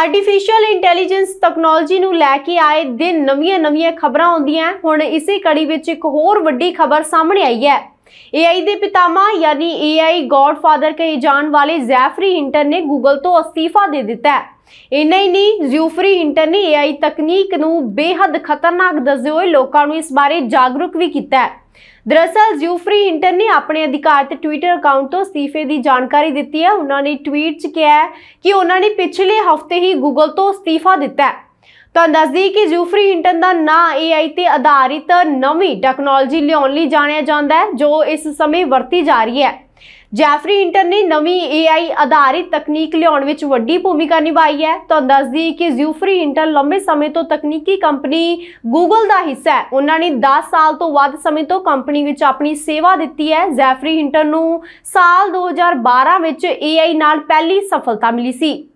artificial intelligence technology ਨੂੰ ਲੈ ਕੇ ਆਏ ਦਿਨ ਨਵੀਆਂ-ਨਵੀਆਂ ਖਬਰਾਂ ਆਉਂਦੀਆਂ ਹੁਣ ਇਸੇ ਕੜੀ ਵਿੱਚ ਇੱਕ ਹੋਰ ਵੱਡੀ ਖਬਰ ਸਾਹਮਣੇ ਆਈ ਹੈ एआई ਦੇ ਪਿਤਾਮਾ ਯਾਨੀ ਏਆਈ ਗੋਡਫਾਦਰ ਕਹੇ ਜਾਣ ਵਾਲੇ ਜ਼ੈਫਰੀ ਹਿੰਟਰ ਨੇ ਗੂਗਲ ਤੋਂ ਅਸਤੀਫਾ ਦੇ ਦਿੱਤਾ ਹੈ ਇੰਨਾ ਹੀ ਨਹੀਂ ਜ਼ਿਊਫਰੀ ਹਿੰਟਰ ਨੇ ਏਆਈ ਤਕਨੀਕ ਨੂੰ ਬੇਹੱਦ ਖਤਰਨਾਕ ਦੱਸਦੇ ਹੋਏ ਲੋਕਾਂ ਨੂੰ ਇਸ ਬਾਰੇ ਜਾਗਰੂਕ ਵੀ ਕੀਤਾ ਹੈ ਦਰਅਸਲ ਜ਼ਿਊਫਰੀ ਹਿੰਟਰ ਨੇ ਆਪਣੇ ਅਧਿਕਾਰਤ ਟਵਿੱਟਰ ਅਕਾਊਂਟ ਤੋਂ ਅਸਤੀਫੇ ਦੀ ਜਾਣਕਾਰੀ ਦਿੱਤੀ ਹੈ ਉਹਨਾਂ ਨੇ ਟਵੀਟ 'ਚ ਕਿਹਾ ਕਿ ਉਹਨਾਂ ਨੇ ਪਿਛਲੇ ਹਫ਼ਤੇ ਹੀ ਗੂਗਲ ਤੋਂ ਅਸਤੀਫਾ ਦਿੱਤਾ ਹੈ ਤੁਹਾਨੂੰ ਦੱਸਦੀ ਕਿ ਜੂਫਰੀ ਹਿੰਟਨ ਦਾ ਨਾਂ AI ਤੇ ਆਧਾਰਿਤ ਨਵੀਂ ਟੈਕਨੋਲੋਜੀ ਲਿਆਉਣ ਲਈ ਜਾਣਿਆ ਜਾਂਦਾ ਹੈ ਜੋ ਇਸ ਸਮੇਂ ਵਰਤੀ ਜਾ ਰਹੀ ਹੈ ਜੈਫਰੀ ਹਿੰਟਨ ਨੇ ਨਵੀਂ AI ਆਧਾਰਿਤ ਤਕਨੀਕ ਲਿਆਉਣ ਵਿੱਚ ਵੱਡੀ ਭੂਮਿਕਾ ਨਿਭਾਈ ਹੈ ਤੁਹਾਨੂੰ ਦੱਸਦੀ ਕਿ ਜੂਫਰੀ ਹਿੰਟਨ ਲੰਬੇ ਸਮੇਂ ਤੋਂ ਤਕਨੀਕੀ ਕੰਪਨੀ Google ਦਾ ਹਿੱਸਾ ਹੈ ਉਹਨਾਂ ਨੇ 10 ਸਾਲ ਤੋਂ ਵੱਧ ਸਮੇਂ ਤੋਂ ਕੰਪਨੀ ਵਿੱਚ ਆਪਣੀ ਸੇਵਾ ਦਿੱਤੀ ਹੈ ਜੈਫਰੀ ਹਿੰਟਨ ਨੂੰ ਸਾਲ 2012 ਵਿੱਚ AI ਨਾਲ ਪਹਿਲੀ ਸਫਲਤਾ ਮਿਲੀ ਸੀ